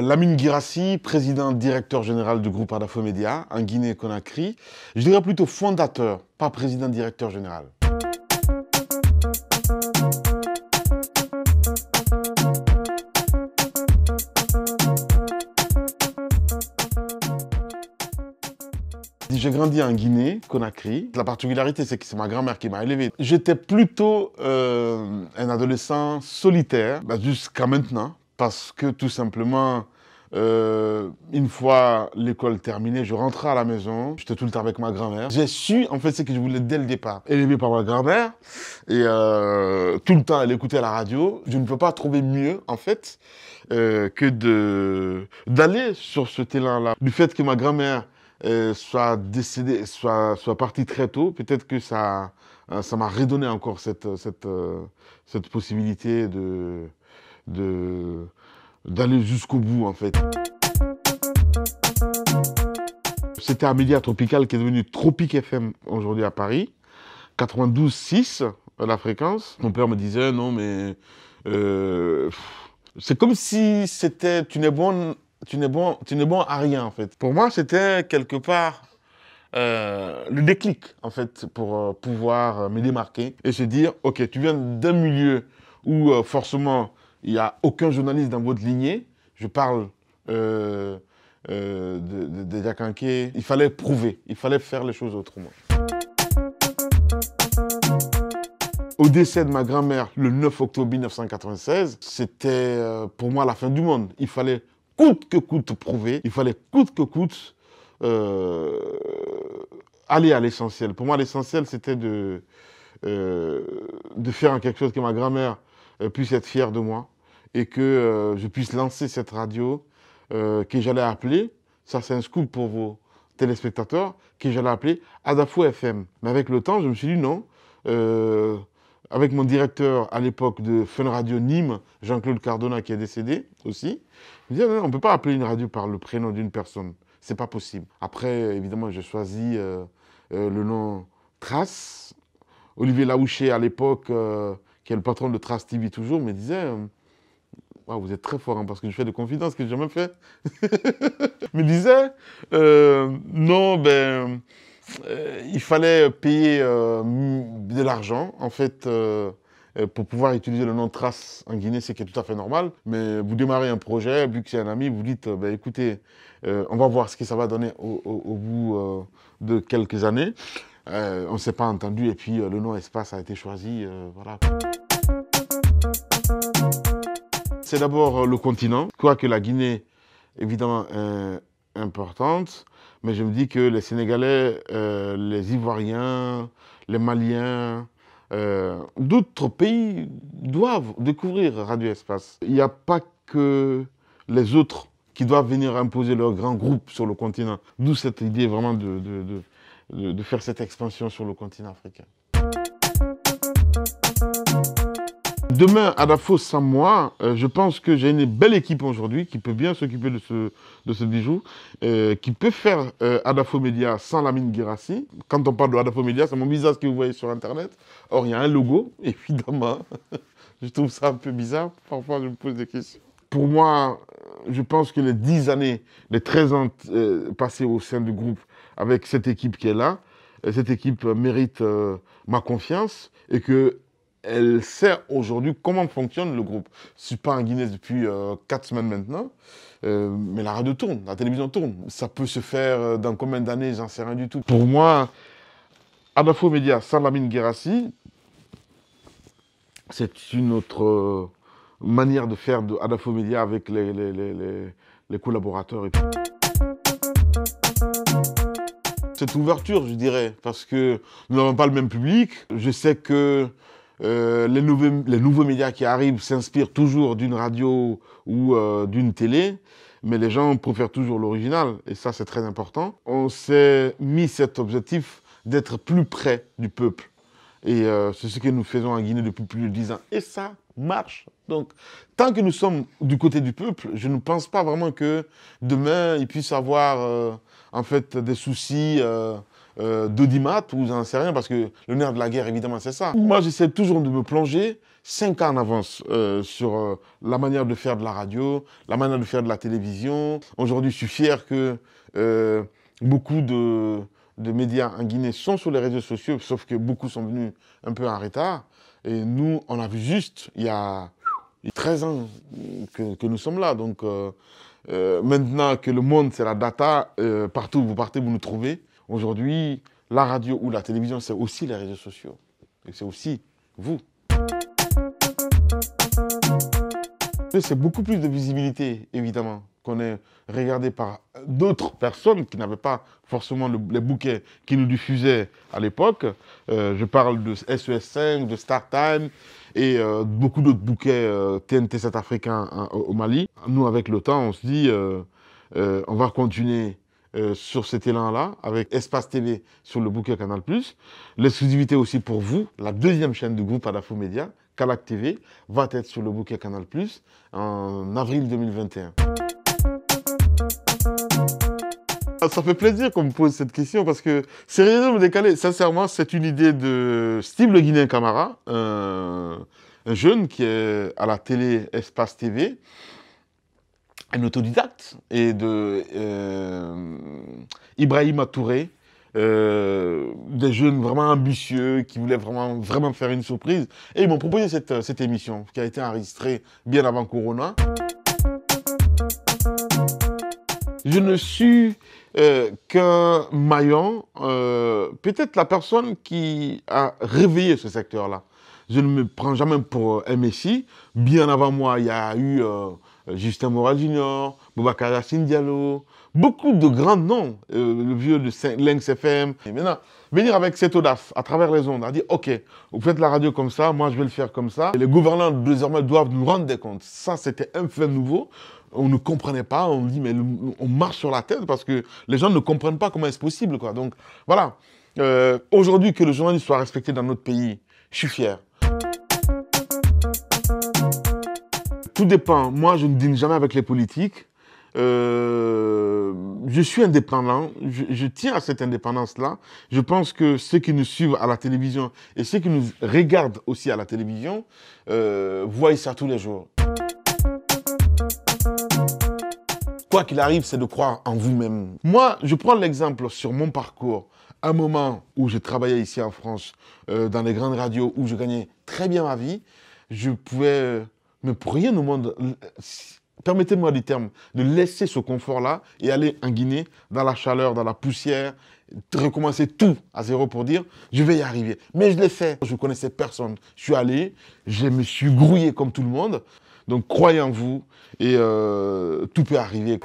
Lamine Girassi, président directeur général du groupe Adafo Media en Guinée-Conakry. Je dirais plutôt fondateur, pas président directeur général. J'ai grandi en Guinée, Conakry. La particularité, c'est que c'est ma grand-mère qui m'a élevé. J'étais plutôt euh, un adolescent solitaire bah, jusqu'à maintenant parce que tout simplement, euh, une fois l'école terminée, je rentrais à la maison. J'étais tout le temps avec ma grand-mère. J'ai su, en fait, ce que je voulais dès le départ. Élevé par ma grand-mère, et euh, tout le temps, elle écoutait la radio. Je ne peux pas trouver mieux, en fait, euh, que d'aller sur ce terrain là Du fait que ma grand-mère soit décédée, soit, soit partie très tôt, peut-être que ça ça m'a redonné encore cette, cette, cette possibilité de de d'aller jusqu'au bout en fait. C'était média Tropical qui est devenu Tropic FM aujourd'hui à Paris. 92.6 euh, la fréquence. Mon père me disait non mais euh, c'est comme si c'était tu n'es bon tu n'es bon tu n'es bon à rien en fait. Pour moi c'était quelque part euh, le déclic en fait pour pouvoir me démarquer et se dire ok tu viens d'un milieu où forcément il n'y a aucun journaliste dans votre lignée. Je parle euh, euh, de, de, Il fallait prouver, il fallait faire les choses autrement. Au décès de ma grand-mère, le 9 octobre 1996, c'était euh, pour moi la fin du monde. Il fallait coûte que coûte prouver, il fallait coûte que coûte aller à l'essentiel. Pour moi, l'essentiel, c'était de, de faire quelque chose que ma grand-mère puisse être fière de moi et que euh, je puisse lancer cette radio euh, que j'allais appeler, ça c'est un scoop pour vos téléspectateurs, que j'allais appeler Adafo FM. Mais avec le temps, je me suis dit non. Euh, avec mon directeur à l'époque de Fun Radio Nîmes, Jean-Claude Cardona, qui est décédé aussi, je me disais, on ne peut pas appeler une radio par le prénom d'une personne. C'est pas possible. Après, évidemment, j'ai choisi le nom Trace. Olivier Laouché, à l'époque, qui est le patron de Trace TV toujours, me disait vous êtes très fort, hein, parce que je fais des confidences que j'ai jamais fait. me disait, euh, non, ben, euh, il fallait payer euh, de l'argent, en fait. pour pouvoir utiliser le nom trace en Guinée, c'est tout à fait normal. Mais vous démarrez un projet, vu que c'est un ami, vous dites, ben, écoutez, on va voir ce que ça va donner au, bout de quelques années. on ne s'est pas entendu et puis le nom espace a été choisi. voilà c'est d'abord euh, le continent. Quoique la Guinée, évidemment, est importante, mais je me dis que les Sénégalais, euh, les Ivoiriens, les Maliens, euh, d'autres pays doivent découvrir Radio Espace. Il n'y a pas que les autres qui doivent venir imposer leur grand groupe sur le continent. D'où cette idée vraiment de faire cette expansion sur le continent africain demain à sans moi, euh, je pense que j'ai une belle équipe aujourd'hui qui peut bien s'occuper de ce, de ce bijou, euh, qui peut faire euh, Adafo Media sans la mine Quand on parle de Adafo Media, c'est mon ce que vous voyez sur Internet. Or, il y a un logo, évidemment. je trouve ça un peu bizarre. Parfois, je me pose des questions. Pour moi, euh, je pense que les 10 années, les 13 ans passés au sein du groupe avec cette équipe qui est là, cette équipe mérite ma confiance et que elle sait aujourd'hui comment fonctionne le groupe. Je ne suis pas en Guinness depuis 4 euh, semaines maintenant, euh, mais la radio tourne, la télévision tourne. Ça peut se faire euh, dans combien d'années, j'en sais rien du tout. Pour moi, Adafo Media, Salamine Guerassi, c'est une autre manière de faire de Adafo Media avec les, les, les, les collaborateurs. Cette ouverture, je dirais, parce que nous n'avons pas le même public. Je sais que euh, les, nouveaux, les, nouveaux, médias qui arrivent s'inspirent toujours d'une radio ou euh, d'une télé, mais les gens préfèrent toujours l'original, et ça c'est très important. On s'est mis cet objectif d'être plus près du peuple. Et euh, c'est ce que nous faisons en Guinée depuis plus de 10 ans. Et ça marche. Donc, tant que nous sommes du côté du peuple, je ne pense pas vraiment que demain, il puisse avoir en fait des soucis euh, d'audimat ou j'en sais rien, parce que le nerf de la guerre, évidemment, c'est ça. Moi, j'essaie toujours de me plonger cinq ans en avance euh, sur euh, la manière de faire de la radio, la manière de faire de la télévision. Aujourd'hui, je suis fier que beaucoup de, médias en Guinée sont sur les réseaux sociaux, sauf que beaucoup sont venus un peu en retard. Et nous, on a vu juste, il y a 13 ans que, nous sommes là. Donc maintenant que le monde, c'est la data, partout où vous partez, vous nous trouvez. Aujourd'hui, la radio ou la télévision, c'est aussi les réseaux sociaux. Et c'est aussi vous. C'est beaucoup plus de visibilité, évidemment, qu'on est regardé par d'autres personnes qui n'avaient pas forcément les bouquets qui nous diffusaient à l'époque. Euh, je parle de SES5, de Time et euh, beaucoup d'autres bouquets TNT 7 africain au Mali. Nous, avec le temps, on se dit, euh, on va continuer euh, sur cet élan-là, avec Espace TV sur le bouquet Canal+. L'exclusivité aussi pour vous, la deuxième chaîne du groupe Adafo Média, Calac TV, va être sur le bouquet Canal+, en avril 2021. Ah, ça fait plaisir qu'on me pose cette question parce que c'est rien de décaler. Sincèrement, c'est une idée de Steve Le Guinéen Camara, un jeune qui est à la télé Espace TV, un autodidacte et de euh, Ibrahim atouré euh, des jeunes vraiment ambitieux qui voulaient vraiment, vraiment faire une surprise. Et ils m'ont proposé cette, euh, émission qui a été enregistrée bien avant Corona. Je ne suis euh, qu'un maillon, peut-être la personne qui a réveillé ce secteur-là. Je ne me prends jamais pour un Bien avant moi, il y a eu euh, Justin Moral Junior, Boubacar Diallo, beaucoup de grands noms, euh, le vieux de Lynx FM. Et maintenant, venir avec cette audace à travers les ondes, à dire ok, vous faites la radio comme ça, moi je vais le faire comme ça. les gouvernants désormais doivent nous rendre des comptes. Ça, c'était un fait nouveau. On ne comprenait pas, on dit mais on marche sur la tête parce que les gens ne comprennent pas comment est-ce possible quoi. Donc voilà, euh, aujourd'hui que le journalisme soit respecté dans notre pays, je suis fier. tout dépend. Moi, je ne dîne jamais avec les politiques. Euh, je suis indépendant, je, tiens à cette indépendance-là. Je pense que ceux qui nous suivent à la télévision et ceux qui nous regardent aussi à la télévision euh, voient ça tous les jours. Quoi qu'il arrive, c'est de croire en vous-même. Moi, je prends l'exemple sur mon parcours. Un moment où je travaillais ici en France, euh, dans les grandes radios, où je gagnais très bien ma vie, je pouvais mais pour rien au monde, permettez-moi du termes, de laisser ce confort-là et aller en Guinée, dans la chaleur, dans la poussière, recommencer tout à zéro pour dire je vais y arriver. Mais je l'ai fait. Je ne connaissais personne. Je suis allé, je me suis grouillé comme tout le monde. Donc croyez en vous et euh, tout peut arriver.